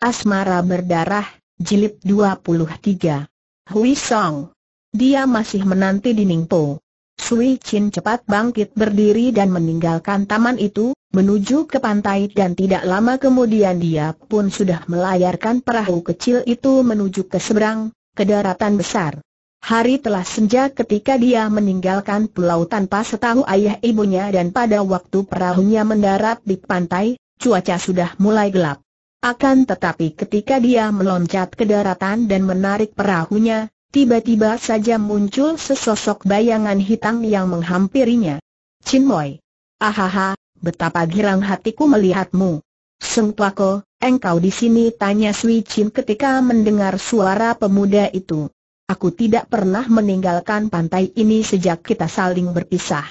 Asmara Berdarah, Jilid 23. Hui Song. Dia masih menanti di Ningpo. Sui Chin cepat bangkit berdiri dan meninggalkan taman itu, menuju ke pantai dan tidak lama kemudian dia pun sudah melayarkan perahu kecil itu menuju ke seberang, ke daratan besar. Hari telah senja ketika dia meninggalkan pulau tanpa setahu ayah ibunya dan pada waktu perahunya mendarat di pantai, cuaca sudah mulai gelap. Akan tetapi ketika dia meloncat ke daratan dan menarik perahunya, tiba-tiba saja muncul sesosok bayangan hitam yang menghampirinya. Chin Moi. Ahaha, betapa girang hatiku melihatmu. Seng Tuako, engkau di sini tanya Sui Chin ketika mendengar suara pemuda itu. Aku tidak pernah meninggalkan pantai ini sejak kita saling berpisah.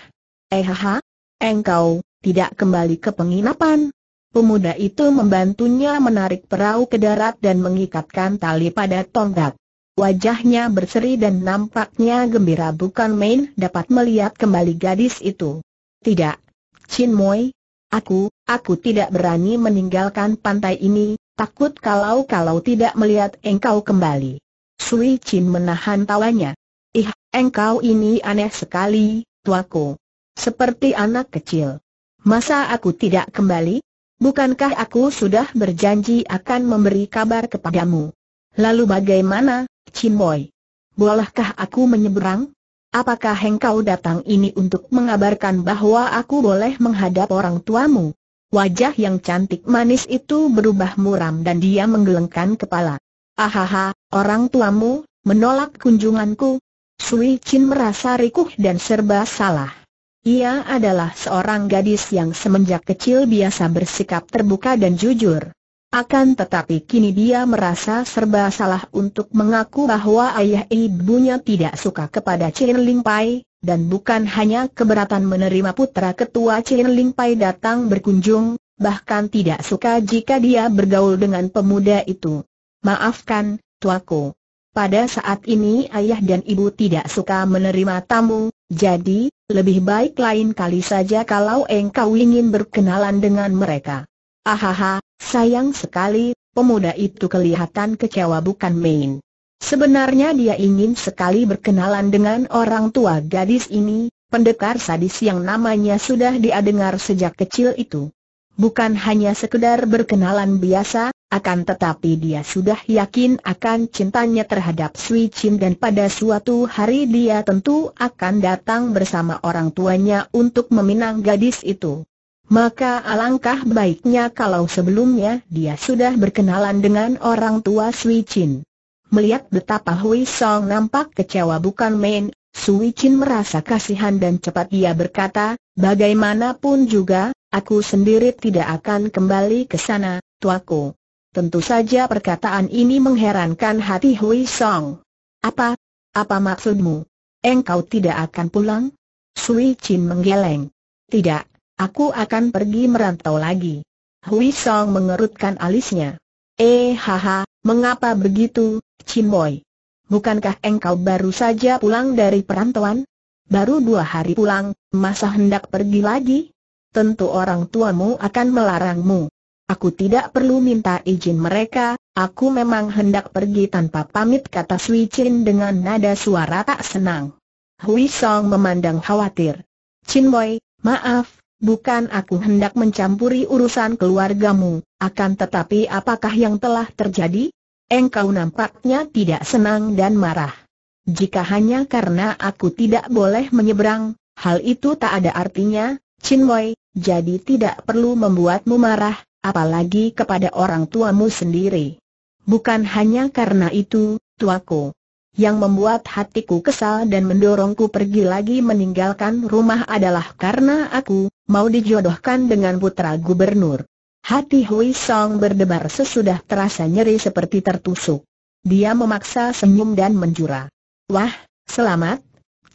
Eh engkau, tidak kembali ke penginapan? Pemuda itu membantunya menarik perahu ke darat dan mengikatkan tali pada tonggak. Wajahnya berseri dan nampaknya gembira bukan main dapat melihat kembali gadis itu. Tidak, Chin Moi, aku, aku tidak berani meninggalkan pantai ini, takut kalau-kalau tidak melihat engkau kembali. Sui Chin menahan tawanya. Ih, engkau ini aneh sekali, tuaku. Seperti anak kecil. Masa aku tidak kembali? Bukankah aku sudah berjanji akan memberi kabar kepadamu? Lalu bagaimana, Chin Boy? Bolehkah aku menyeberang? Apakah engkau datang ini untuk mengabarkan bahwa aku boleh menghadap orang tuamu? Wajah yang cantik manis itu berubah muram dan dia menggelengkan kepala. Ahaha, orang tuamu, menolak kunjunganku. Sui Chin merasa rikuh dan serba salah. Ia adalah seorang gadis yang semenjak kecil biasa bersikap terbuka dan jujur. Akan tetapi kini dia merasa serba salah untuk mengaku bahwa ayah ibunya tidak suka kepada Chin Ling Pai, dan bukan hanya keberatan menerima putra ketua Chin Ling Pai datang berkunjung, bahkan tidak suka jika dia bergaul dengan pemuda itu. Maafkan, tuaku. Pada saat ini ayah dan ibu tidak suka menerima tamu, jadi, lebih baik lain kali saja kalau engkau ingin berkenalan dengan mereka. Ahaha, sayang sekali, pemuda itu kelihatan kecewa bukan main. Sebenarnya dia ingin sekali berkenalan dengan orang tua gadis ini, pendekar sadis yang namanya sudah dia dengar sejak kecil itu. Bukan hanya sekedar berkenalan biasa, akan tetapi dia sudah yakin akan cintanya terhadap Sui Chin dan pada suatu hari dia tentu akan datang bersama orang tuanya untuk meminang gadis itu. Maka alangkah baiknya kalau sebelumnya dia sudah berkenalan dengan orang tua Sui Chin. Melihat betapa Hui Song nampak kecewa bukan main, Sui Chin merasa kasihan dan cepat dia berkata, bagaimanapun juga, aku sendiri tidak akan kembali ke sana, tuaku. Tentu saja perkataan ini mengherankan hati Hui Song. Apa? Apa maksudmu? Engkau tidak akan pulang? Sui Chin menggeleng. Tidak, aku akan pergi merantau lagi. Hui Song mengerutkan alisnya. Eh haha, mengapa begitu, Chin Boy? Bukankah engkau baru saja pulang dari perantauan? Baru dua hari pulang, masa hendak pergi lagi? Tentu orang tuamu akan melarangmu. Aku tidak perlu minta izin mereka, aku memang hendak pergi tanpa pamit kata Sui Chin dengan nada suara tak senang. Hui Song memandang khawatir. Chin Boy, maaf, bukan aku hendak mencampuri urusan keluargamu, akan tetapi apakah yang telah terjadi? Engkau nampaknya tidak senang dan marah. Jika hanya karena aku tidak boleh menyeberang, hal itu tak ada artinya, Chin Boy, jadi tidak perlu membuatmu marah, apalagi kepada orang tuamu sendiri. Bukan hanya karena itu, tuaku, yang membuat hatiku kesal dan mendorongku pergi lagi meninggalkan rumah adalah karena aku mau dijodohkan dengan putra gubernur. Hati Hui Song berdebar sesudah terasa nyeri seperti tertusuk. Dia memaksa senyum dan menjura. Wah, selamat,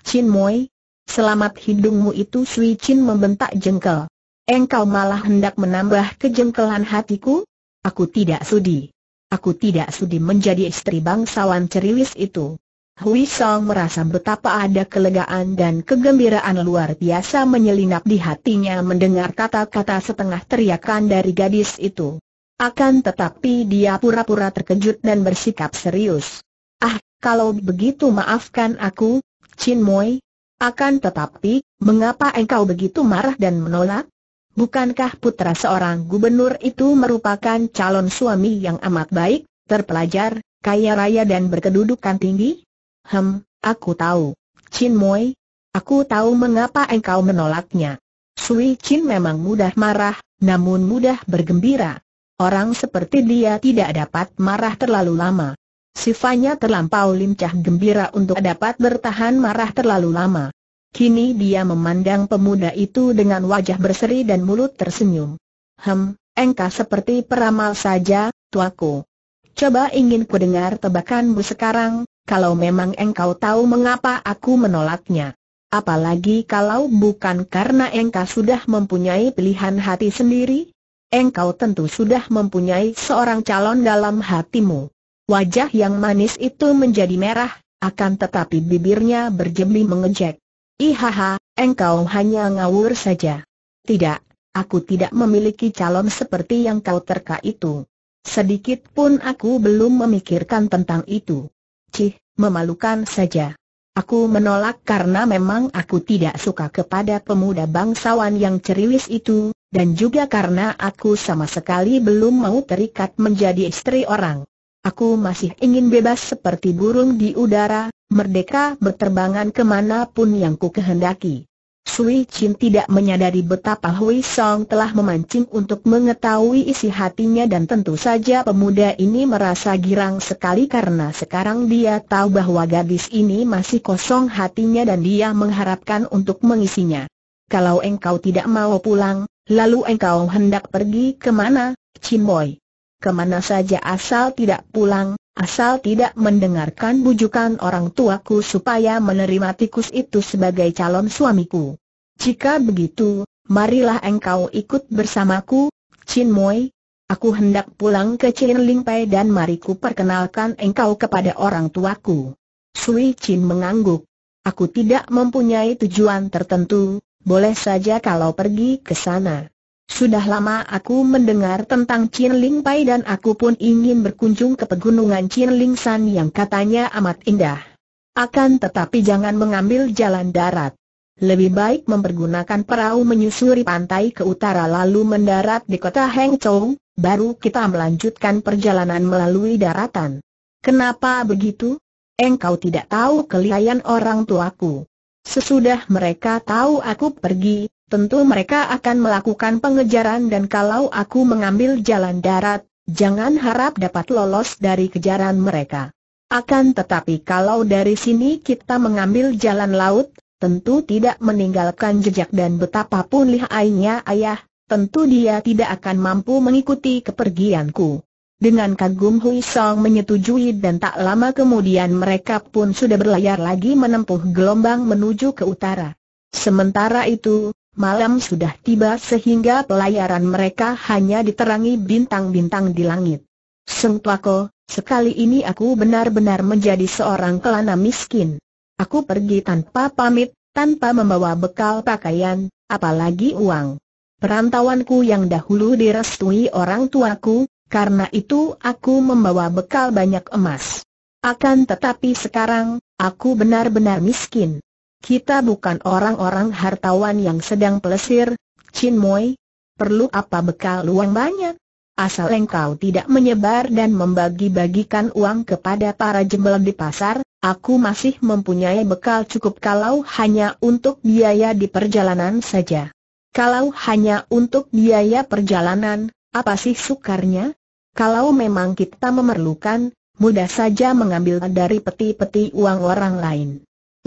Chin Moi. Selamat hidungmu itu Sui Chin membentak jengkel. Engkau malah hendak menambah kejengkelan hatiku? Aku tidak sudi. Aku tidak sudi menjadi istri bangsawan ceriwis itu. Hui Song merasa betapa ada kelegaan dan kegembiraan luar biasa menyelinap di hatinya mendengar kata-kata setengah teriakan dari gadis itu. Akan tetapi dia pura-pura terkejut dan bersikap serius. Ah, kalau begitu maafkan aku, Chin Moi. Akan tetapi, mengapa engkau begitu marah dan menolak? Bukankah putra seorang gubernur itu merupakan calon suami yang amat baik, terpelajar, kaya raya dan berkedudukan tinggi? Hem, aku tahu. Chin Moi, aku tahu mengapa engkau menolaknya. Sui Chin memang mudah marah, namun mudah bergembira. Orang seperti dia tidak dapat marah terlalu lama. Sifanya terlampau lincah gembira untuk dapat bertahan marah terlalu lama. Kini dia memandang pemuda itu dengan wajah berseri dan mulut tersenyum. Hem, engkau seperti peramal saja, tuaku. Coba ingin ku dengar tebakanmu sekarang, kalau memang engkau tahu mengapa aku menolaknya. Apalagi kalau bukan karena engkau sudah mempunyai pilihan hati sendiri? Engkau tentu sudah mempunyai seorang calon dalam hatimu. Wajah yang manis itu menjadi merah, akan tetapi bibirnya berjebli mengejek. Ihaha, engkau hanya ngawur saja. Tidak, aku tidak memiliki calon seperti yang kau terka itu. Sedikit pun aku belum memikirkan tentang itu. Cih, memalukan saja. Aku menolak karena memang aku tidak suka kepada pemuda bangsawan yang ceriwis itu, dan juga karena aku sama sekali belum mau terikat menjadi istri orang. Aku masih ingin bebas seperti burung di udara, merdeka berterbangan kemanapun yang ku kehendaki. Sui Chin tidak menyadari betapa Hui Song telah memancing untuk mengetahui isi hatinya dan tentu saja pemuda ini merasa girang sekali karena sekarang dia tahu bahwa gadis ini masih kosong hatinya dan dia mengharapkan untuk mengisinya. Kalau engkau tidak mau pulang, lalu engkau hendak pergi kemana, Chin Boy? kemana saja asal tidak pulang, asal tidak mendengarkan bujukan orang tuaku supaya menerima tikus itu sebagai calon suamiku. Jika begitu, marilah engkau ikut bersamaku, Chin Moy. Aku hendak pulang ke Chin Ling Pai dan mariku perkenalkan engkau kepada orang tuaku. Sui Chin mengangguk. Aku tidak mempunyai tujuan tertentu, boleh saja kalau pergi ke sana. Sudah lama aku mendengar tentang Chin Ling Pai dan aku pun ingin berkunjung ke pegunungan Chin Ling San yang katanya amat indah. Akan tetapi jangan mengambil jalan darat. Lebih baik mempergunakan perahu menyusuri pantai ke utara lalu mendarat di kota Hangzhou, baru kita melanjutkan perjalanan melalui daratan. Kenapa begitu? Engkau tidak tahu kelihayan orang tuaku. Sesudah mereka tahu aku pergi, tentu mereka akan melakukan pengejaran dan kalau aku mengambil jalan darat, jangan harap dapat lolos dari kejaran mereka. Akan tetapi kalau dari sini kita mengambil jalan laut, tentu tidak meninggalkan jejak dan betapapun lihainya ayah, tentu dia tidak akan mampu mengikuti kepergianku. Dengan kagum Hui Song menyetujui dan tak lama kemudian mereka pun sudah berlayar lagi menempuh gelombang menuju ke utara. Sementara itu, Malam sudah tiba sehingga pelayaran mereka hanya diterangi bintang-bintang di langit. Seng Tuako, sekali ini aku benar-benar menjadi seorang kelana miskin. Aku pergi tanpa pamit, tanpa membawa bekal pakaian, apalagi uang. Perantauanku yang dahulu direstui orang tuaku, karena itu aku membawa bekal banyak emas. Akan tetapi sekarang, aku benar-benar miskin. Kita bukan orang-orang hartawan yang sedang pelesir, Chin Moy. Perlu apa bekal uang banyak? Asal engkau tidak menyebar dan membagi-bagikan uang kepada para jembel di pasar, aku masih mempunyai bekal cukup kalau hanya untuk biaya di perjalanan saja. Kalau hanya untuk biaya perjalanan, apa sih sukarnya? Kalau memang kita memerlukan, mudah saja mengambil dari peti-peti uang orang lain.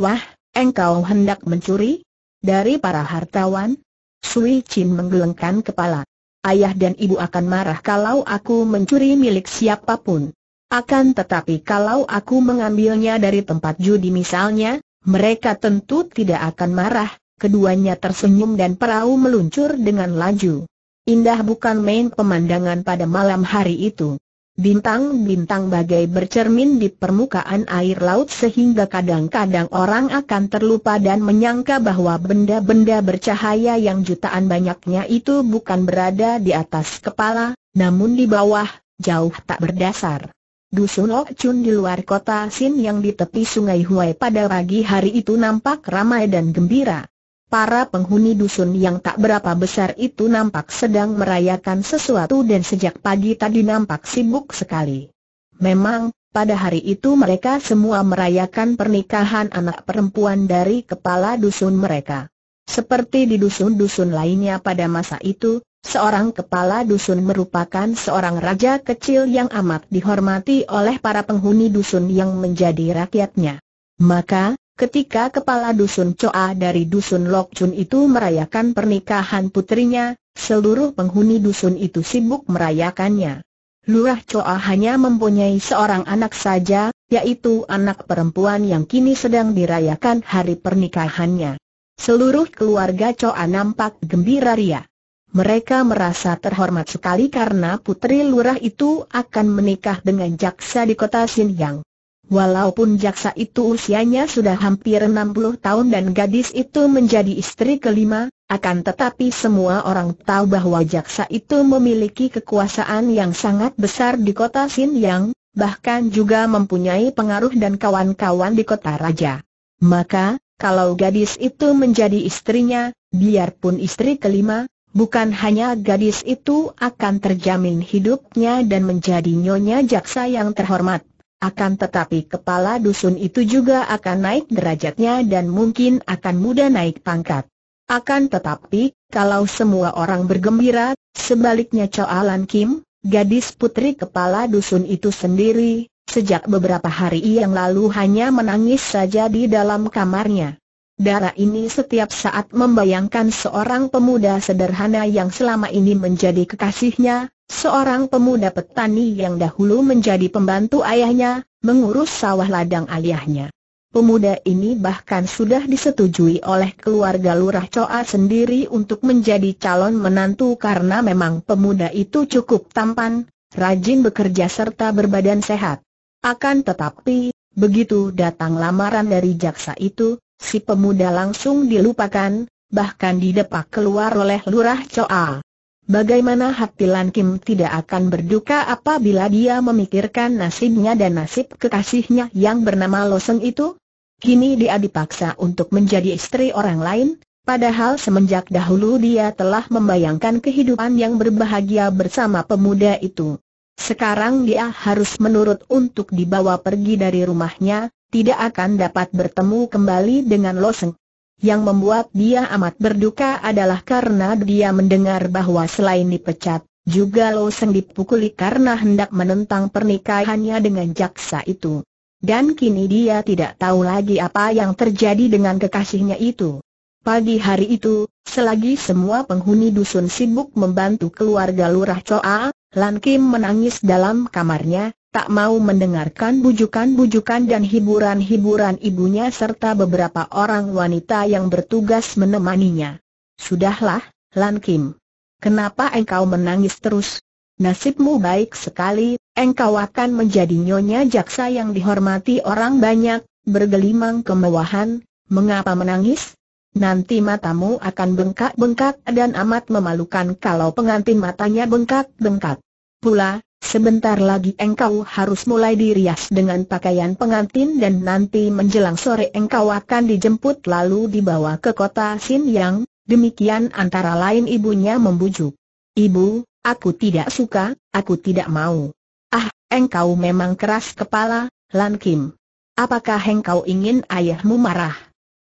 Wah, Engkau hendak mencuri? Dari para hartawan? Sui Chin menggelengkan kepala. Ayah dan ibu akan marah kalau aku mencuri milik siapapun. Akan tetapi kalau aku mengambilnya dari tempat judi misalnya, mereka tentu tidak akan marah, keduanya tersenyum dan perahu meluncur dengan laju. Indah bukan main pemandangan pada malam hari itu. Bintang-bintang bagai bercermin di permukaan air laut sehingga kadang-kadang orang akan terlupa dan menyangka bahwa benda-benda bercahaya yang jutaan banyaknya itu bukan berada di atas kepala, namun di bawah, jauh tak berdasar. Dusun Lok Chun di luar kota Sin yang di tepi sungai Huai pada pagi hari itu nampak ramai dan gembira. Para penghuni dusun yang tak berapa besar itu nampak sedang merayakan sesuatu dan sejak pagi tadi nampak sibuk sekali. Memang, pada hari itu mereka semua merayakan pernikahan anak perempuan dari kepala dusun mereka. Seperti di dusun-dusun lainnya pada masa itu, seorang kepala dusun merupakan seorang raja kecil yang amat dihormati oleh para penghuni dusun yang menjadi rakyatnya. Maka, Ketika kepala dusun Coa dari dusun Lokjun itu merayakan pernikahan putrinya, seluruh penghuni dusun itu sibuk merayakannya. Lurah Coa hanya mempunyai seorang anak saja, yaitu anak perempuan yang kini sedang dirayakan hari pernikahannya. Seluruh keluarga Coa nampak gembira ria. Mereka merasa terhormat sekali karena putri lurah itu akan menikah dengan jaksa di kota Xinjiang. Walaupun jaksa itu usianya sudah hampir 60 tahun dan gadis itu menjadi istri kelima, akan tetapi semua orang tahu bahwa jaksa itu memiliki kekuasaan yang sangat besar di kota Sin Yang, bahkan juga mempunyai pengaruh dan kawan-kawan di kota raja. Maka, kalau gadis itu menjadi istrinya, biarpun istri kelima, bukan hanya gadis itu akan terjamin hidupnya dan menjadi nyonya jaksa yang terhormat akan tetapi kepala dusun itu juga akan naik derajatnya dan mungkin akan mudah naik pangkat. Akan tetapi, kalau semua orang bergembira, sebaliknya Coalan Kim, gadis putri kepala dusun itu sendiri, sejak beberapa hari yang lalu hanya menangis saja di dalam kamarnya. Darah ini setiap saat membayangkan seorang pemuda sederhana yang selama ini menjadi kekasihnya, Seorang pemuda petani yang dahulu menjadi pembantu ayahnya, mengurus sawah ladang ayahnya. Pemuda ini bahkan sudah disetujui oleh keluarga Lurah Coa sendiri untuk menjadi calon menantu karena memang pemuda itu cukup tampan, rajin bekerja serta berbadan sehat. Akan tetapi, begitu datang lamaran dari jaksa itu, si pemuda langsung dilupakan, bahkan didepak keluar oleh Lurah Coa. Bagaimana hati Lan Kim tidak akan berduka apabila dia memikirkan nasibnya dan nasib kekasihnya yang bernama Loseng itu? Kini dia dipaksa untuk menjadi istri orang lain, padahal semenjak dahulu dia telah membayangkan kehidupan yang berbahagia bersama pemuda itu. Sekarang dia harus menurut untuk dibawa pergi dari rumahnya, tidak akan dapat bertemu kembali dengan Loseng. Yang membuat dia amat berduka adalah karena dia mendengar bahwa selain dipecat, juga Lo Seng dipukuli karena hendak menentang pernikahannya dengan jaksa itu. Dan kini dia tidak tahu lagi apa yang terjadi dengan kekasihnya itu. Pagi hari itu, selagi semua penghuni dusun sibuk membantu keluarga Lurah Choa, Lan Kim menangis dalam kamarnya, tak mau mendengarkan bujukan-bujukan dan hiburan-hiburan ibunya serta beberapa orang wanita yang bertugas menemaninya. Sudahlah, Lan Kim. Kenapa engkau menangis terus? Nasibmu baik sekali, engkau akan menjadi nyonya jaksa yang dihormati orang banyak, bergelimang kemewahan, mengapa menangis? Nanti matamu akan bengkak-bengkak dan amat memalukan kalau pengantin matanya bengkak-bengkak. Pula, Sebentar lagi engkau harus mulai dirias dengan pakaian pengantin dan nanti menjelang sore engkau akan dijemput lalu dibawa ke kota Xinyang, demikian antara lain ibunya membujuk. Ibu, aku tidak suka, aku tidak mau. Ah, engkau memang keras kepala, Lan Kim. Apakah engkau ingin ayahmu marah?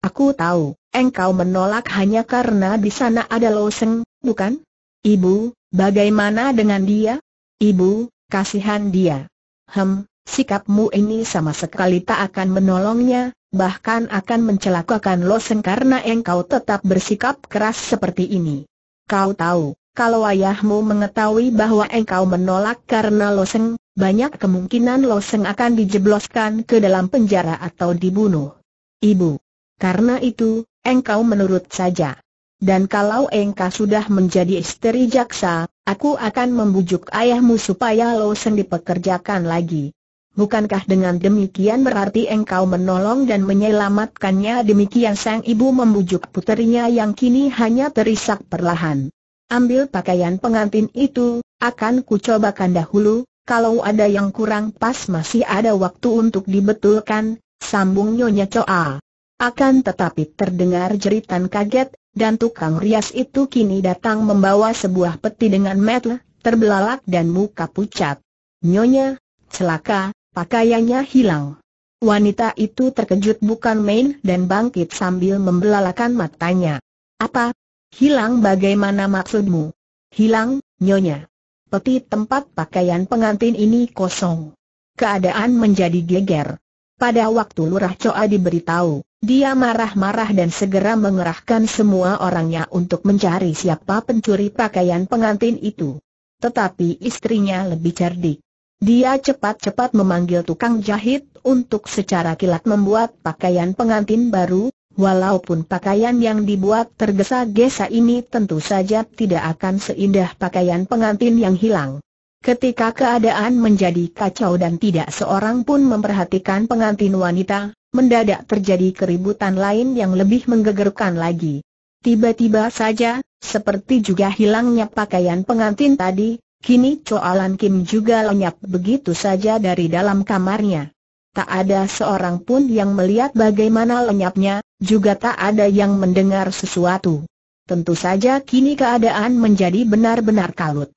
Aku tahu, engkau menolak hanya karena di sana ada loseng, bukan? Ibu, bagaimana dengan dia? Ibu, kasihan dia. Hem, sikapmu ini sama sekali tak akan menolongnya, bahkan akan mencelakakan Loseng karena engkau tetap bersikap keras seperti ini. Kau tahu, kalau ayahmu mengetahui bahwa engkau menolak karena Loseng, banyak kemungkinan Loseng akan dijebloskan ke dalam penjara atau dibunuh. Ibu, karena itu, engkau menurut saja. Dan kalau engkau sudah menjadi istri jaksa, Aku akan membujuk ayahmu supaya Lawson dipekerjakan lagi. Bukankah dengan demikian berarti engkau menolong dan menyelamatkannya demikian sang ibu membujuk puterinya yang kini hanya terisak perlahan. Ambil pakaian pengantin itu, akan kucobakan dahulu, kalau ada yang kurang pas masih ada waktu untuk dibetulkan, sambung Nyonya Coa. Akan tetapi terdengar jeritan kaget, dan tukang rias itu kini datang membawa sebuah peti dengan metel, terbelalak dan muka pucat. Nyonya, celaka, pakaiannya hilang. Wanita itu terkejut bukan main dan bangkit sambil membelalakan matanya. Apa? Hilang bagaimana maksudmu? Hilang, Nyonya. Peti tempat pakaian pengantin ini kosong. Keadaan menjadi geger. Pada waktu Lurah Coa diberitahu dia marah-marah dan segera mengerahkan semua orangnya untuk mencari siapa pencuri pakaian pengantin itu. Tetapi istrinya lebih cerdik. Dia cepat-cepat memanggil tukang jahit untuk secara kilat membuat pakaian pengantin baru, walaupun pakaian yang dibuat tergesa-gesa ini tentu saja tidak akan seindah pakaian pengantin yang hilang. Ketika keadaan menjadi kacau dan tidak seorang pun memperhatikan pengantin wanita, mendadak terjadi keributan lain yang lebih menggegerkan lagi. Tiba-tiba saja, seperti juga hilangnya pakaian pengantin tadi, kini Coalan Kim juga lenyap begitu saja dari dalam kamarnya. Tak ada seorang pun yang melihat bagaimana lenyapnya, juga tak ada yang mendengar sesuatu. Tentu saja kini keadaan menjadi benar-benar kalut.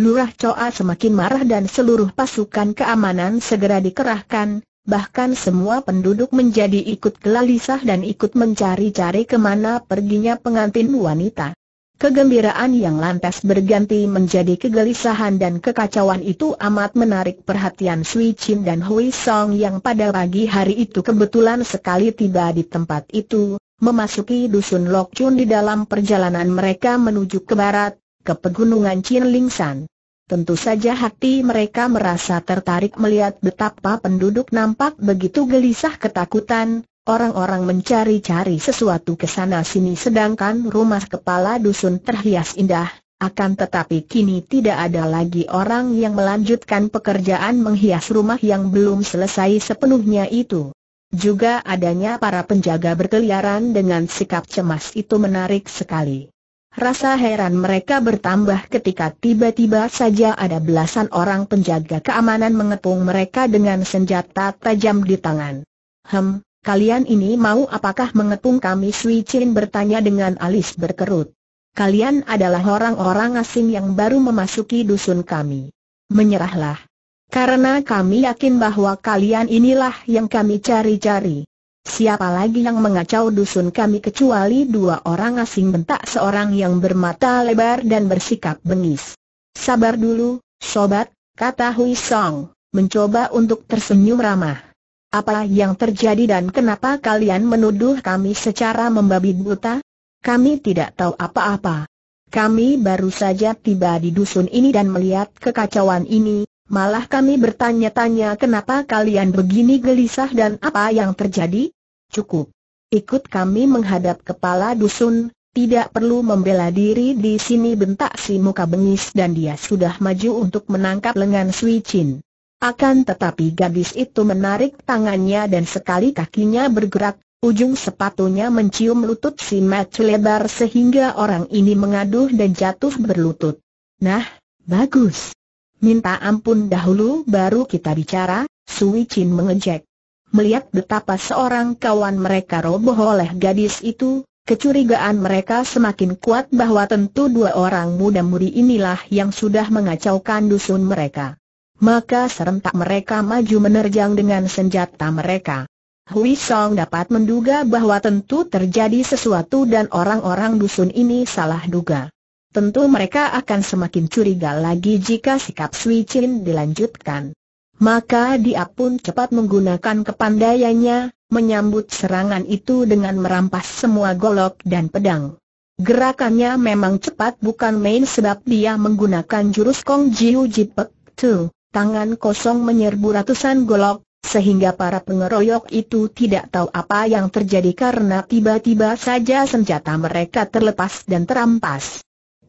Lurah Coa semakin marah dan seluruh pasukan keamanan segera dikerahkan, bahkan semua penduduk menjadi ikut gelisah dan ikut mencari-cari kemana perginya pengantin wanita. Kegembiraan yang lantas berganti menjadi kegelisahan dan kekacauan itu amat menarik perhatian Sui Chin dan Hui Song yang pada pagi hari itu kebetulan sekali tiba di tempat itu, memasuki dusun Lokchun di dalam perjalanan mereka menuju ke barat, ke pegunungan Chin Ling San. Tentu saja hati mereka merasa tertarik melihat betapa penduduk nampak begitu gelisah ketakutan, orang-orang mencari-cari sesuatu ke sana sini sedangkan rumah kepala dusun terhias indah, akan tetapi kini tidak ada lagi orang yang melanjutkan pekerjaan menghias rumah yang belum selesai sepenuhnya itu. Juga adanya para penjaga berkeliaran dengan sikap cemas itu menarik sekali. Rasa heran mereka bertambah ketika tiba-tiba saja ada belasan orang penjaga keamanan mengepung mereka dengan senjata tajam di tangan. Hem, kalian ini mau apakah mengepung kami Sui Chin bertanya dengan alis berkerut. Kalian adalah orang-orang asing yang baru memasuki dusun kami. Menyerahlah. Karena kami yakin bahwa kalian inilah yang kami cari-cari. Siapa lagi yang mengacau dusun kami kecuali dua orang asing bentak seorang yang bermata lebar dan bersikap bengis. Sabar dulu, sobat, kata Hui Song, mencoba untuk tersenyum ramah. Apa yang terjadi dan kenapa kalian menuduh kami secara membabi buta? Kami tidak tahu apa-apa. Kami baru saja tiba di dusun ini dan melihat kekacauan ini, Malah kami bertanya-tanya kenapa kalian begini gelisah dan apa yang terjadi? cukup. Ikut kami menghadap kepala dusun, tidak perlu membela diri di sini bentak si muka bengis dan dia sudah maju untuk menangkap lengan Sui Chin. Akan tetapi gadis itu menarik tangannya dan sekali kakinya bergerak, ujung sepatunya mencium lutut si Mat lebar sehingga orang ini mengaduh dan jatuh berlutut. Nah, bagus. Minta ampun dahulu baru kita bicara, Sui Chin mengejek. Melihat betapa seorang kawan mereka roboh oleh gadis itu, kecurigaan mereka semakin kuat bahwa tentu dua orang muda-mudi inilah yang sudah mengacaukan dusun mereka. Maka serentak mereka maju menerjang dengan senjata mereka. Hui Song dapat menduga bahwa tentu terjadi sesuatu dan orang-orang dusun ini salah duga. Tentu mereka akan semakin curiga lagi jika sikap Sui Chin dilanjutkan. Maka dia pun cepat menggunakan kepandaiannya, menyambut serangan itu dengan merampas semua golok dan pedang. Gerakannya memang cepat bukan main sebab dia menggunakan jurus Kong Jiu Jipek Tu, tangan kosong menyerbu ratusan golok, sehingga para pengeroyok itu tidak tahu apa yang terjadi karena tiba-tiba saja senjata mereka terlepas dan terampas.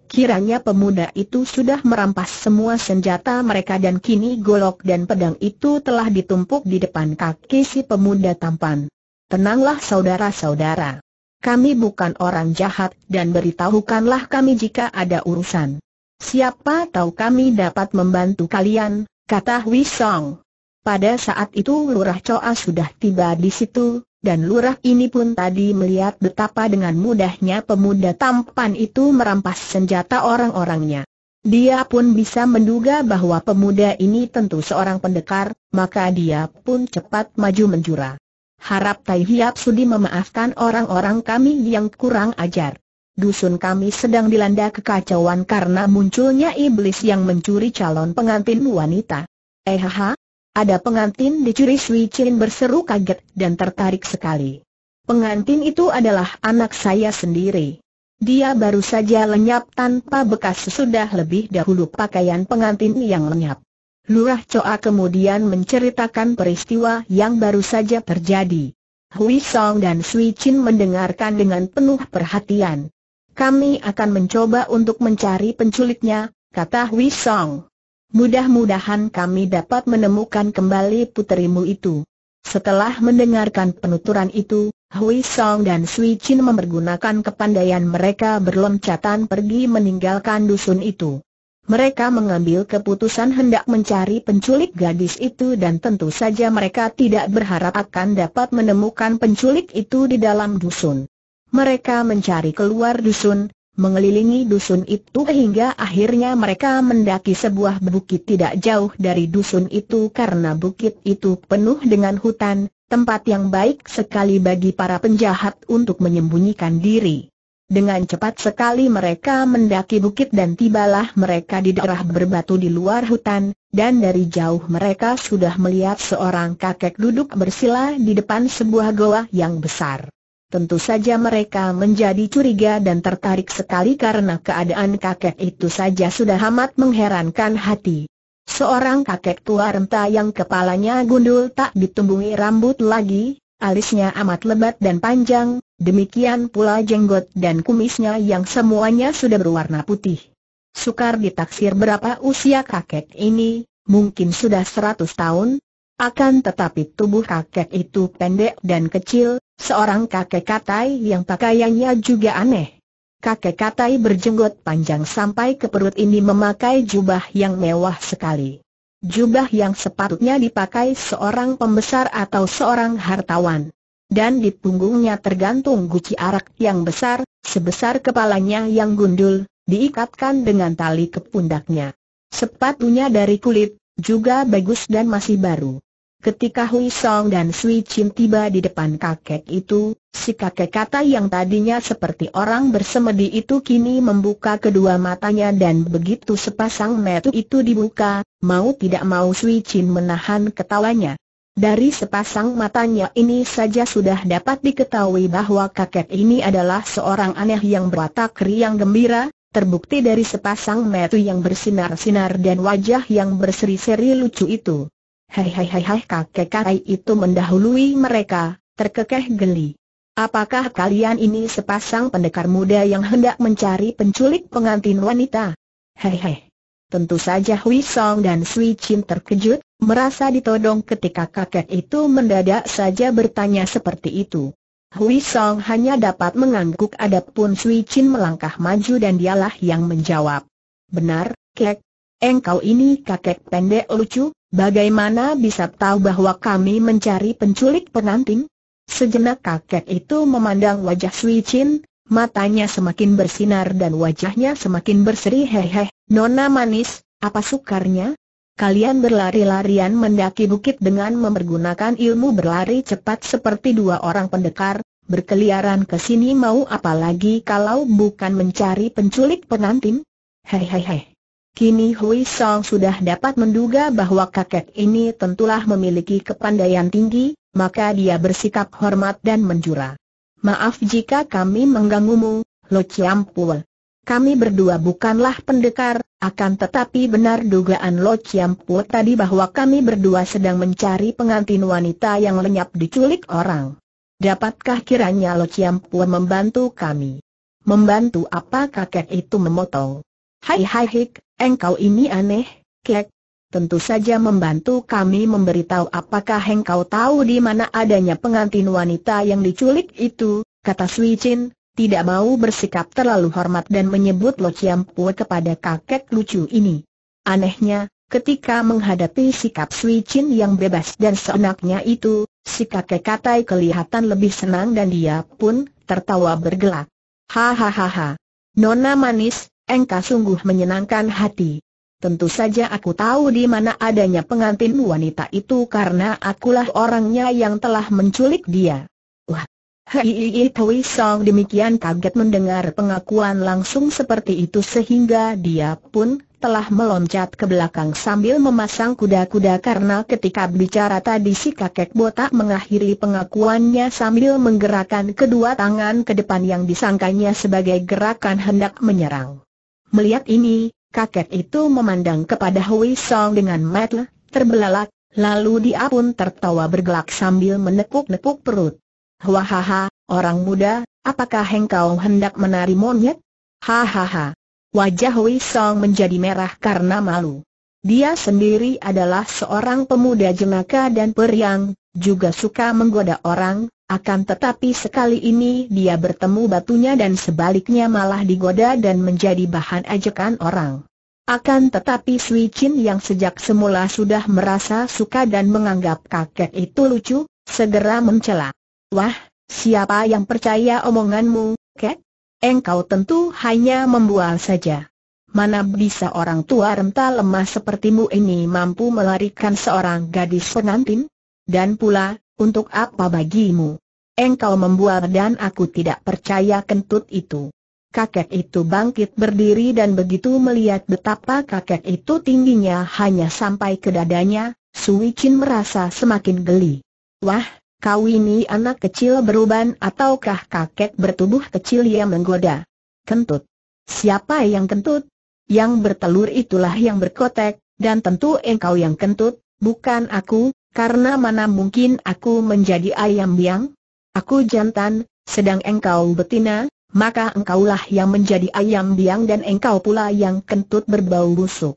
Kiranya pemuda itu sudah merampas semua senjata mereka dan kini golok dan pedang itu telah ditumpuk di depan kaki si pemuda tampan. Tenanglah saudara-saudara. Kami bukan orang jahat dan beritahukanlah kami jika ada urusan. Siapa tahu kami dapat membantu kalian, kata Wisong. Pada saat itu Lurah Choa sudah tiba di situ, dan lurah ini pun tadi melihat betapa dengan mudahnya pemuda tampan itu merampas senjata orang-orangnya. Dia pun bisa menduga bahwa pemuda ini tentu seorang pendekar, maka dia pun cepat maju menjura. Harap Tai Hiap Sudi memaafkan orang-orang kami yang kurang ajar. Dusun kami sedang dilanda kekacauan karena munculnya iblis yang mencuri calon pengantin wanita. Eh ha, ada pengantin dicuri Sui Chin berseru kaget dan tertarik sekali. Pengantin itu adalah anak saya sendiri. Dia baru saja lenyap tanpa bekas sesudah lebih dahulu pakaian pengantin yang lenyap. Lurah Coa kemudian menceritakan peristiwa yang baru saja terjadi. Hui Song dan Sui Chin mendengarkan dengan penuh perhatian. Kami akan mencoba untuk mencari penculiknya, kata Hui Song. Mudah-mudahan kami dapat menemukan kembali puterimu itu. Setelah mendengarkan penuturan itu, Hui Song dan Sui Chin mempergunakan kepandaian mereka berloncatan pergi meninggalkan dusun itu. Mereka mengambil keputusan hendak mencari penculik gadis itu dan tentu saja mereka tidak berharap akan dapat menemukan penculik itu di dalam dusun. Mereka mencari keluar dusun, mengelilingi dusun itu hingga akhirnya mereka mendaki sebuah bukit tidak jauh dari dusun itu karena bukit itu penuh dengan hutan, tempat yang baik sekali bagi para penjahat untuk menyembunyikan diri. Dengan cepat sekali mereka mendaki bukit dan tibalah mereka di daerah berbatu di luar hutan, dan dari jauh mereka sudah melihat seorang kakek duduk bersila di depan sebuah goa yang besar. Tentu saja mereka menjadi curiga dan tertarik sekali karena keadaan kakek itu saja sudah amat mengherankan hati. Seorang kakek tua renta yang kepalanya gundul tak ditumbuhi rambut lagi, alisnya amat lebat dan panjang, demikian pula jenggot dan kumisnya yang semuanya sudah berwarna putih. Sukar ditaksir berapa usia kakek ini, mungkin sudah 100 tahun, akan tetapi tubuh kakek itu pendek dan kecil, seorang kakek katai yang pakaiannya juga aneh. Kakek katai berjenggot panjang sampai ke perut ini memakai jubah yang mewah sekali. Jubah yang sepatutnya dipakai seorang pembesar atau seorang hartawan. Dan di punggungnya tergantung guci arak yang besar, sebesar kepalanya yang gundul, diikatkan dengan tali ke pundaknya. Sepatunya dari kulit, juga bagus dan masih baru. Ketika Hui Song dan Sui Chin tiba di depan kakek itu, si kakek kata yang tadinya seperti orang bersemedi itu kini membuka kedua matanya dan begitu sepasang metu itu dibuka, mau tidak mau Sui Chin menahan ketawanya. Dari sepasang matanya ini saja sudah dapat diketahui bahwa kakek ini adalah seorang aneh yang berwatak riang gembira, terbukti dari sepasang metu yang bersinar-sinar dan wajah yang berseri-seri lucu itu. Hei hei hei hei, kakek kakek itu mendahului mereka, terkekeh geli. Apakah kalian ini sepasang pendekar muda yang hendak mencari penculik pengantin wanita? Hei hei. Tentu saja Hui Song dan Sui Chin terkejut, merasa ditodong ketika kakek itu mendadak saja bertanya seperti itu. Hui Song hanya dapat mengangguk adapun Sui Chin melangkah maju dan dialah yang menjawab. Benar, kek. Engkau ini kakek pendek lucu, Bagaimana bisa tahu bahwa kami mencari penculik penanting? Sejenak kakek itu memandang wajah Sui Chin, matanya semakin bersinar dan wajahnya semakin berseri hehe, nona manis, apa sukarnya? Kalian berlari-larian mendaki bukit dengan mempergunakan ilmu berlari cepat seperti dua orang pendekar, berkeliaran ke sini mau apalagi kalau bukan mencari penculik penantin? Hehehe. Kini Hui Song sudah dapat menduga bahwa kakek ini tentulah memiliki kepandaian tinggi, maka dia bersikap hormat dan menjura. Maaf jika kami mengganggumu, Lo Chiam Kami berdua bukanlah pendekar, akan tetapi benar dugaan Lo Chiam tadi bahwa kami berdua sedang mencari pengantin wanita yang lenyap diculik orang. Dapatkah kiranya Lo Chiam membantu kami? Membantu apa kakek itu memotong? Hai hai hik, engkau ini aneh, kek. Tentu saja membantu kami memberitahu apakah engkau tahu di mana adanya pengantin wanita yang diculik itu, kata Sui Chin, tidak mau bersikap terlalu hormat dan menyebut Lo Chiam Pue kepada kakek lucu ini. Anehnya, ketika menghadapi sikap Sui Chin yang bebas dan seenaknya itu, si kakek katai kelihatan lebih senang dan dia pun tertawa bergelak. Hahaha. Nona manis, Engka sungguh menyenangkan hati. Tentu saja aku tahu di mana adanya pengantin wanita itu karena akulah orangnya yang telah menculik dia. Wah, hei Tui Song demikian kaget mendengar pengakuan langsung seperti itu sehingga dia pun telah meloncat ke belakang sambil memasang kuda-kuda karena ketika bicara tadi si kakek botak mengakhiri pengakuannya sambil menggerakkan kedua tangan ke depan yang disangkanya sebagai gerakan hendak menyerang. Melihat ini, kakek itu memandang kepada Hui Song dengan mata terbelalak, lalu dia pun tertawa bergelak sambil menepuk-nepuk perut. Wahaha, orang muda, apakah engkau hendak menari monyet? Hahaha. Wajah Hui Song menjadi merah karena malu. Dia sendiri adalah seorang pemuda jenaka dan periang, juga suka menggoda orang, akan tetapi sekali ini dia bertemu batunya dan sebaliknya malah digoda dan menjadi bahan ajakan orang. Akan tetapi Sui Chin yang sejak semula sudah merasa suka dan menganggap kakek itu lucu, segera mencela. Wah, siapa yang percaya omonganmu, kek? Engkau tentu hanya membual saja. Mana bisa orang tua renta lemah sepertimu ini mampu melarikan seorang gadis pengantin? Dan pula, untuk apa bagimu? Engkau membuat dan aku tidak percaya kentut itu. Kakek itu bangkit berdiri dan begitu melihat betapa kakek itu tingginya hanya sampai ke dadanya, Sui Chin merasa semakin geli. Wah, kau ini anak kecil beruban ataukah kakek bertubuh kecil yang menggoda? Kentut. Siapa yang kentut? Yang bertelur itulah yang berkotek, dan tentu engkau yang kentut, bukan aku, karena mana mungkin aku menjadi ayam biang? Aku jantan, sedang engkau betina, maka engkaulah yang menjadi ayam biang dan engkau pula yang kentut berbau busuk.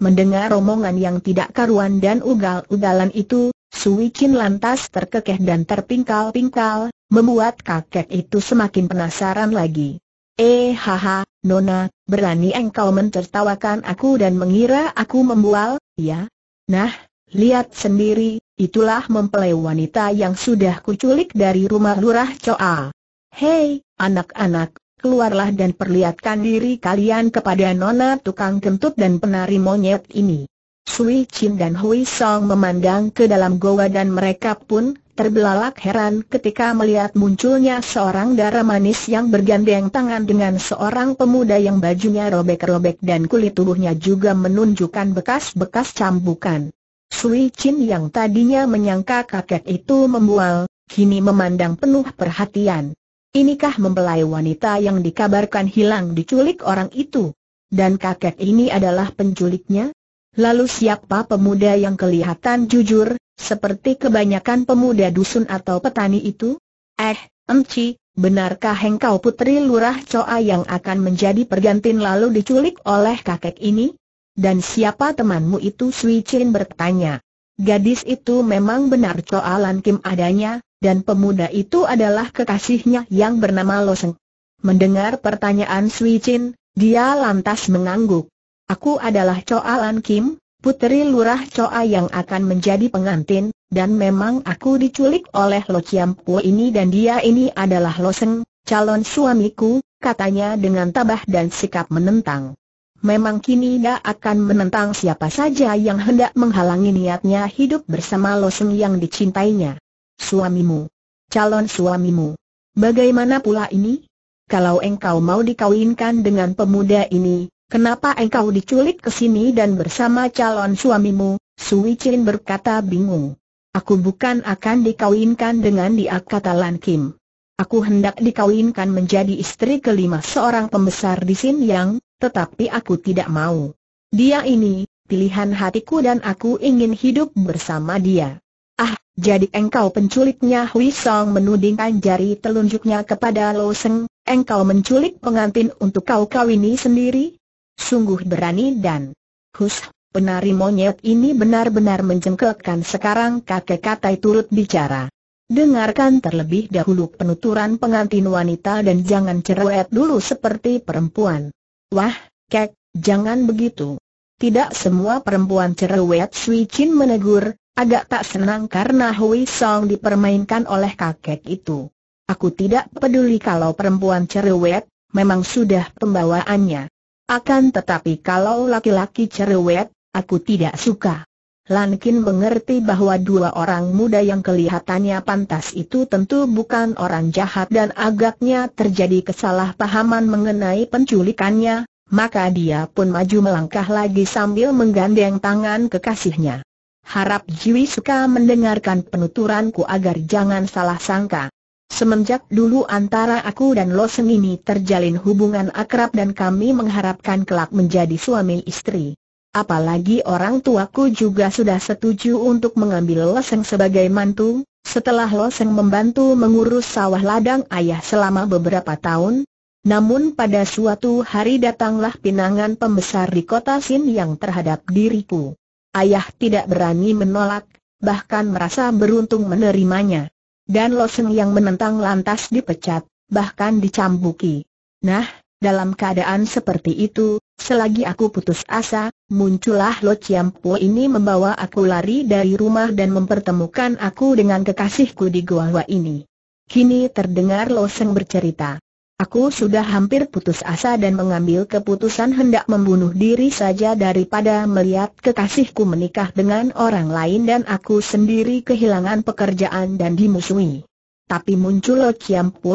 Mendengar romongan yang tidak karuan dan ugal-ugalan itu, Sui Chin lantas terkekeh dan terpingkal-pingkal, membuat kakek itu semakin penasaran lagi. Eh haha, Nona, berani engkau mentertawakan aku dan mengira aku membual, ya? Nah, Lihat sendiri, itulah mempelai wanita yang sudah kuculik dari rumah lurah Coa. Hei, anak-anak, keluarlah dan perlihatkan diri kalian kepada nona tukang kentut dan penari monyet ini. Sui Chin dan Hui Song memandang ke dalam goa dan mereka pun terbelalak heran ketika melihat munculnya seorang darah manis yang bergandeng tangan dengan seorang pemuda yang bajunya robek-robek dan kulit tubuhnya juga menunjukkan bekas-bekas cambukan. Sui Chin yang tadinya menyangka kakek itu membual, kini memandang penuh perhatian. Inikah mempelai wanita yang dikabarkan hilang diculik orang itu? Dan kakek ini adalah penculiknya? Lalu siapa pemuda yang kelihatan jujur, seperti kebanyakan pemuda dusun atau petani itu? Eh, Emci, Benarkah engkau putri lurah Coa yang akan menjadi pergantin lalu diculik oleh kakek ini? Dan siapa temanmu itu Sui Chin bertanya. Gadis itu memang benar Choa Lan Kim adanya, dan pemuda itu adalah kekasihnya yang bernama Lo Loseng. Mendengar pertanyaan Sui Chin, dia lantas mengangguk. Aku adalah Choa Lan Kim, puteri lurah Choa yang akan menjadi pengantin, dan memang aku diculik oleh Lo Chiam Pua ini dan dia ini adalah Lo Loseng, calon suamiku, katanya dengan tabah dan sikap menentang memang kini dia akan menentang siapa saja yang hendak menghalangi niatnya hidup bersama Loseng yang dicintainya. Suamimu. Calon suamimu. Bagaimana pula ini? Kalau engkau mau dikawinkan dengan pemuda ini, kenapa engkau diculik ke sini dan bersama calon suamimu? Sui Chin berkata bingung. Aku bukan akan dikawinkan dengan dia kata Lan Kim. Aku hendak dikawinkan menjadi istri kelima seorang pembesar di Sin Yang, tetapi aku tidak mau. Dia ini, pilihan hatiku dan aku ingin hidup bersama dia. Ah, jadi engkau penculiknya Hui Song menudingkan jari telunjuknya kepada Lo Seng, engkau menculik pengantin untuk kau kawini sendiri? Sungguh berani dan... Hus, penari monyet ini benar-benar menjengkelkan sekarang kakek katai turut bicara. Dengarkan terlebih dahulu penuturan pengantin wanita dan jangan cerewet dulu seperti perempuan. Wah, kek, jangan begitu. Tidak semua perempuan cerewet Sui Chin menegur, agak tak senang karena Hui Song dipermainkan oleh kakek itu. Aku tidak peduli kalau perempuan cerewet, memang sudah pembawaannya. Akan tetapi kalau laki-laki cerewet, aku tidak suka. Lan Lankin mengerti bahwa dua orang muda yang kelihatannya pantas itu tentu bukan orang jahat dan agaknya terjadi kesalahpahaman mengenai penculikannya, maka dia pun maju melangkah lagi sambil menggandeng tangan kekasihnya. Harap Jiwi suka mendengarkan penuturanku agar jangan salah sangka. Semenjak dulu antara aku dan Lo ini terjalin hubungan akrab dan kami mengharapkan kelak menjadi suami istri. Apalagi orang tuaku juga sudah setuju untuk mengambil Loseng sebagai mantu, setelah Loseng membantu mengurus sawah ladang ayah selama beberapa tahun. Namun pada suatu hari datanglah pinangan pembesar di kota Sin yang terhadap diriku. Ayah tidak berani menolak, bahkan merasa beruntung menerimanya. Dan Loseng yang menentang lantas dipecat, bahkan dicambuki. Nah, dalam keadaan seperti itu, Selagi aku putus asa, muncullah Lo Chiampo ini membawa aku lari dari rumah dan mempertemukan aku dengan kekasihku di gua gua ini. Kini terdengar Lo Seng bercerita. Aku sudah hampir putus asa dan mengambil keputusan hendak membunuh diri saja daripada melihat kekasihku menikah dengan orang lain dan aku sendiri kehilangan pekerjaan dan dimusuhi. Tapi muncul Lo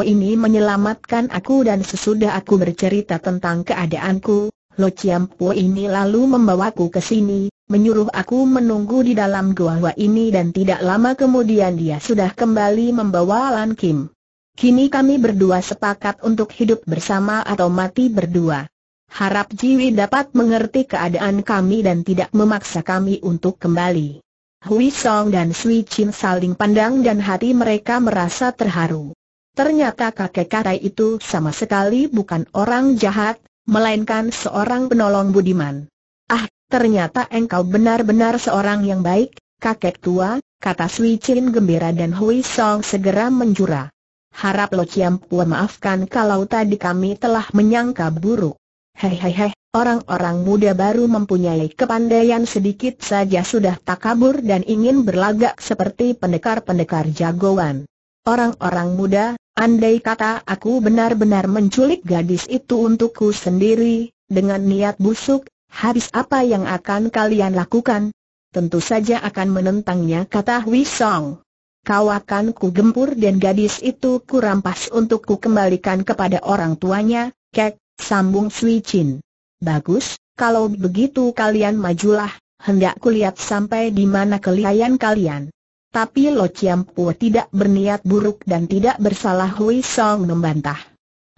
ini menyelamatkan aku dan sesudah aku bercerita tentang keadaanku, Lo Chiampo ini lalu membawaku ke sini, menyuruh aku menunggu di dalam gua gua ini dan tidak lama kemudian dia sudah kembali membawa Lan Kim. Kini kami berdua sepakat untuk hidup bersama atau mati berdua. Harap Jiwi dapat mengerti keadaan kami dan tidak memaksa kami untuk kembali. Hui Song dan Sui Chin saling pandang dan hati mereka merasa terharu. Ternyata kakek Karai itu sama sekali bukan orang jahat, melainkan seorang penolong budiman. Ah, ternyata engkau benar-benar seorang yang baik, kakek tua, kata Sui Chin gembira dan Hui Song segera menjura. Harap Lo Chiam Pua maafkan kalau tadi kami telah menyangka buruk. Hehehe, orang-orang muda baru mempunyai kepandaian sedikit saja sudah takabur dan ingin berlagak seperti pendekar-pendekar jagoan. Orang-orang muda, andai kata aku benar-benar menculik gadis itu untukku sendiri, dengan niat busuk, habis apa yang akan kalian lakukan? Tentu saja akan menentangnya kata Wisong. Kau akan ku gempur dan gadis itu ku rampas untuk ku kembalikan kepada orang tuanya, kek, sambung Sui Chin. Bagus, kalau begitu kalian majulah, hendak ku lihat sampai di mana kelihayan kalian. Tapi Lo Chiam Po tidak berniat buruk dan tidak bersalah Hui Song membantah.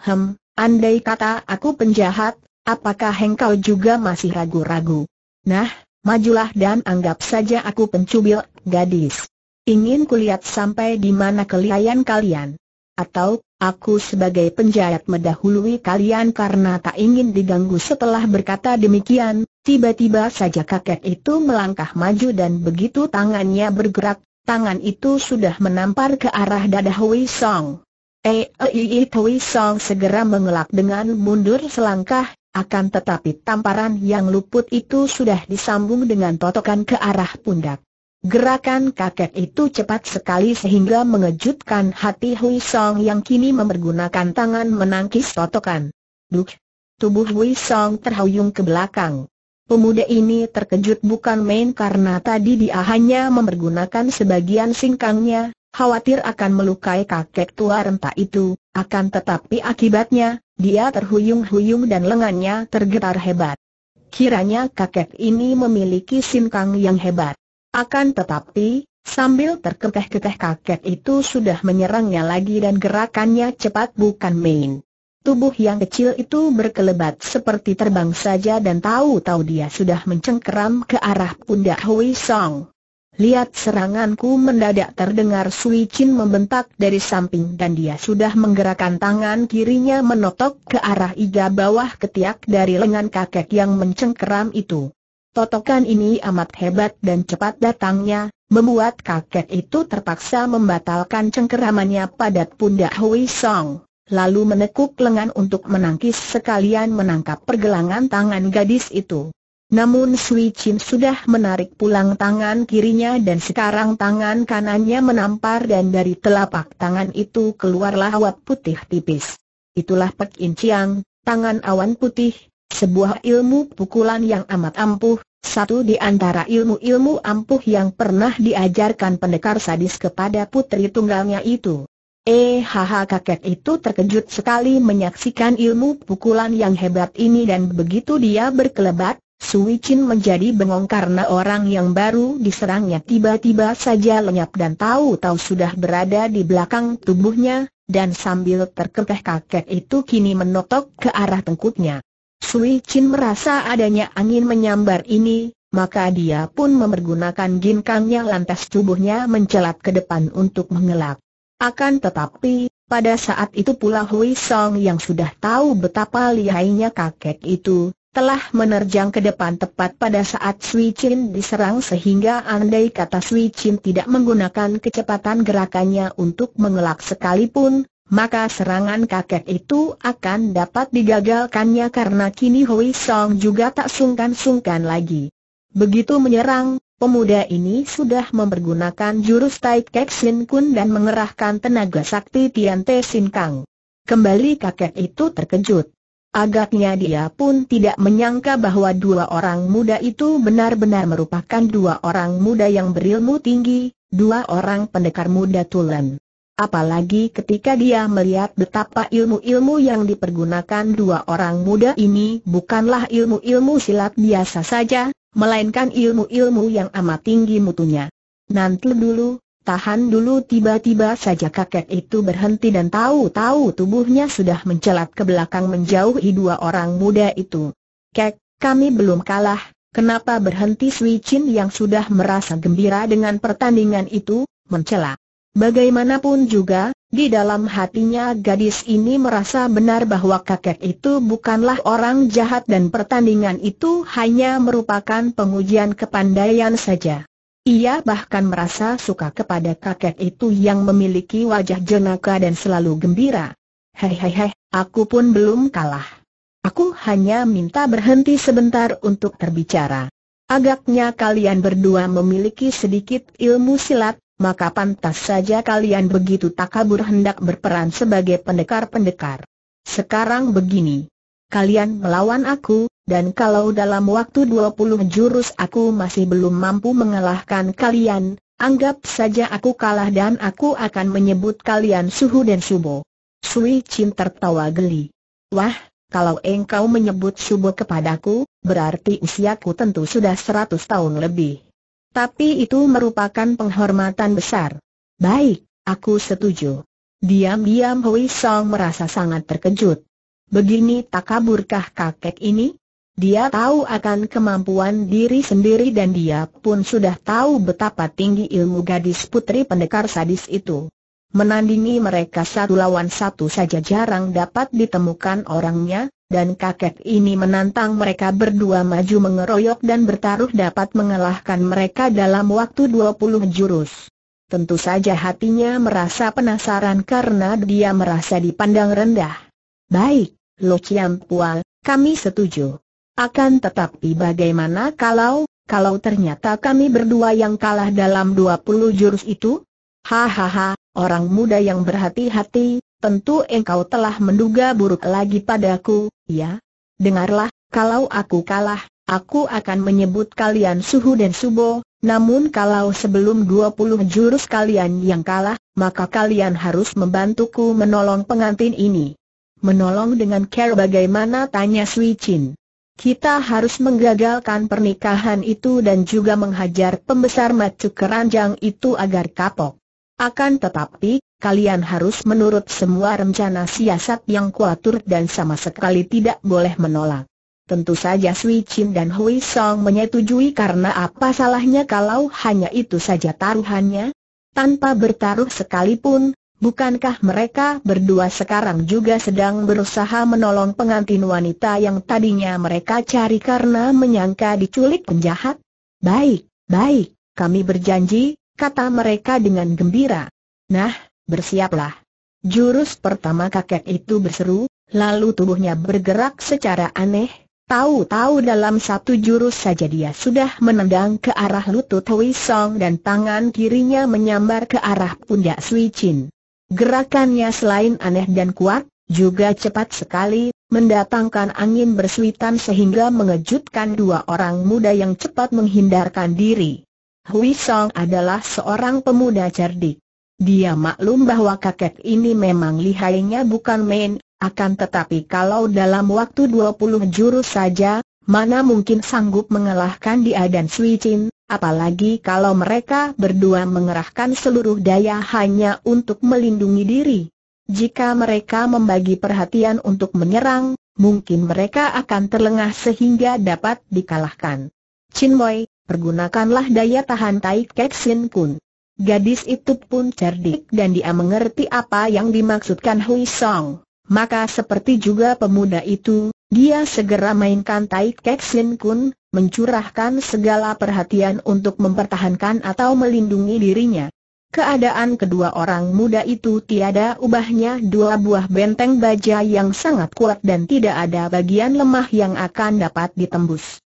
Hem, andai kata aku penjahat, apakah hengkau juga masih ragu-ragu? Nah, majulah dan anggap saja aku pencubil, gadis. Ingin kulihat sampai di mana kelihayan kalian. Atau, aku sebagai penjahat mendahului kalian karena tak ingin diganggu setelah berkata demikian, tiba-tiba saja kakek itu melangkah maju dan begitu tangannya bergerak, tangan itu sudah menampar ke arah dada Hui Song. Eh, Hui eh, Song segera mengelak dengan mundur selangkah, akan tetapi tamparan yang luput itu sudah disambung dengan totokan ke arah pundak. Gerakan kakek itu cepat sekali sehingga mengejutkan hati Hui Song yang kini mempergunakan tangan menangkis totokan. Duk! Tubuh Hui Song terhuyung ke belakang. Pemuda ini terkejut bukan main karena tadi dia hanya mempergunakan sebagian singkangnya, khawatir akan melukai kakek tua renta itu, akan tetapi akibatnya, dia terhuyung-huyung dan lengannya tergetar hebat. Kiranya kakek ini memiliki singkang yang hebat. Akan tetapi, sambil terkekeh-kekeh kakek itu sudah menyerangnya lagi dan gerakannya cepat bukan main. Tubuh yang kecil itu berkelebat seperti terbang saja dan tahu-tahu dia sudah mencengkeram ke arah pundak Hui Song. Lihat seranganku mendadak terdengar Sui Chin membentak dari samping dan dia sudah menggerakkan tangan kirinya menotok ke arah iga bawah ketiak dari lengan kakek yang mencengkeram itu. Totokan ini amat hebat dan cepat datangnya, membuat kakek itu terpaksa membatalkan cengkeramannya pada pundak Hui Song lalu menekuk lengan untuk menangkis sekalian menangkap pergelangan tangan gadis itu. Namun Sui Chin sudah menarik pulang tangan kirinya dan sekarang tangan kanannya menampar dan dari telapak tangan itu keluarlah awan putih tipis. Itulah Pek In Chiang, tangan awan putih, sebuah ilmu pukulan yang amat ampuh, satu di antara ilmu-ilmu ampuh yang pernah diajarkan pendekar sadis kepada putri tunggalnya itu. Eh haha kakek itu terkejut sekali menyaksikan ilmu pukulan yang hebat ini dan begitu dia berkelebat, Sui Chin menjadi bengong karena orang yang baru diserangnya tiba-tiba saja lenyap dan tahu-tahu sudah berada di belakang tubuhnya, dan sambil terkekeh kakek itu kini menotok ke arah tengkuknya. Sui Chin merasa adanya angin menyambar ini, maka dia pun memergunakan ginkangnya lantas tubuhnya mencelat ke depan untuk mengelak. Akan tetapi, pada saat itu pula Hui Song yang sudah tahu betapa lihainya kakek itu, telah menerjang ke depan tepat pada saat Sui Chin diserang sehingga andai kata Sui Chin tidak menggunakan kecepatan gerakannya untuk mengelak sekalipun, maka serangan kakek itu akan dapat digagalkannya karena kini Hui Song juga tak sungkan-sungkan lagi. Begitu menyerang, Pemuda ini sudah mempergunakan jurus Tai Kek Sin Kun dan mengerahkan tenaga sakti Tian Te Sin Kang. Kembali kakek itu terkejut. Agaknya dia pun tidak menyangka bahwa dua orang muda itu benar-benar merupakan dua orang muda yang berilmu tinggi, dua orang pendekar muda tulen. Apalagi ketika dia melihat betapa ilmu-ilmu yang dipergunakan dua orang muda ini bukanlah ilmu-ilmu silat biasa saja, melainkan ilmu-ilmu yang amat tinggi mutunya. Nanti dulu, tahan dulu tiba-tiba saja kakek itu berhenti dan tahu-tahu tubuhnya sudah mencelat ke belakang menjauhi dua orang muda itu. Kek, kami belum kalah, kenapa berhenti Sui Chin yang sudah merasa gembira dengan pertandingan itu, mencela. Bagaimanapun juga, di dalam hatinya gadis ini merasa benar bahwa kakek itu bukanlah orang jahat dan pertandingan itu hanya merupakan pengujian kepandaian saja. Ia bahkan merasa suka kepada kakek itu yang memiliki wajah jenaka dan selalu gembira. hei, aku pun belum kalah. Aku hanya minta berhenti sebentar untuk berbicara. Agaknya kalian berdua memiliki sedikit ilmu silat, maka pantas saja kalian begitu takabur hendak berperan sebagai pendekar-pendekar. Sekarang begini. Kalian melawan aku, dan kalau dalam waktu 20 jurus aku masih belum mampu mengalahkan kalian, anggap saja aku kalah dan aku akan menyebut kalian suhu dan subo. Sui Chin tertawa geli. Wah, kalau engkau menyebut subo kepadaku, berarti usiaku tentu sudah 100 tahun lebih. Tapi itu merupakan penghormatan besar. Baik, aku setuju. Diam-diam Hui Song merasa sangat terkejut. Begini tak kaburkah kakek ini? Dia tahu akan kemampuan diri sendiri dan dia pun sudah tahu betapa tinggi ilmu gadis putri pendekar sadis itu. Menandingi mereka satu lawan satu saja jarang dapat ditemukan orangnya, dan kakek ini menantang mereka berdua maju mengeroyok dan bertaruh dapat mengalahkan mereka dalam waktu 20 jurus. Tentu saja hatinya merasa penasaran karena dia merasa dipandang rendah. Baik, Lo Chiam Pual, kami setuju. Akan tetapi bagaimana kalau, kalau ternyata kami berdua yang kalah dalam 20 jurus itu? Hahaha, orang muda yang berhati-hati, tentu engkau telah menduga buruk lagi padaku, Ya, dengarlah, kalau aku kalah, aku akan menyebut kalian Suhu dan Subo, namun kalau sebelum 20 jurus kalian yang kalah, maka kalian harus membantuku menolong pengantin ini. Menolong dengan care bagaimana tanya Sui Chin. Kita harus menggagalkan pernikahan itu dan juga menghajar pembesar macu keranjang itu agar kapok. Akan tetapi, kalian harus menurut semua rencana siasat yang kuatur dan sama sekali tidak boleh menolak. Tentu saja Sui Chin dan Hui Song menyetujui karena apa salahnya kalau hanya itu saja taruhannya? Tanpa bertaruh sekalipun, bukankah mereka berdua sekarang juga sedang berusaha menolong pengantin wanita yang tadinya mereka cari karena menyangka diculik penjahat? Baik, baik, kami berjanji, kata mereka dengan gembira. Nah, bersiaplah. Jurus pertama kakek itu berseru, lalu tubuhnya bergerak secara aneh, tahu-tahu dalam satu jurus saja dia sudah menendang ke arah lutut Hui Song dan tangan kirinya menyambar ke arah pundak Sui Chin. Gerakannya selain aneh dan kuat, juga cepat sekali, mendatangkan angin bersuitan sehingga mengejutkan dua orang muda yang cepat menghindarkan diri. Hui Song adalah seorang pemuda cerdik. Dia maklum bahwa kakek ini memang lihainya bukan main, akan tetapi kalau dalam waktu 20 jurus saja, mana mungkin sanggup mengalahkan dia dan Sui Chin, apalagi kalau mereka berdua mengerahkan seluruh daya hanya untuk melindungi diri. Jika mereka membagi perhatian untuk menyerang, mungkin mereka akan terlengah sehingga dapat dikalahkan. Chin Moi, pergunakanlah daya tahan Tai Kek Sin Kun. Gadis itu pun cerdik dan dia mengerti apa yang dimaksudkan Hui Song. Maka seperti juga pemuda itu, dia segera mainkan Tai Kek Sin Kun, mencurahkan segala perhatian untuk mempertahankan atau melindungi dirinya. Keadaan kedua orang muda itu tiada ubahnya dua buah benteng baja yang sangat kuat dan tidak ada bagian lemah yang akan dapat ditembus.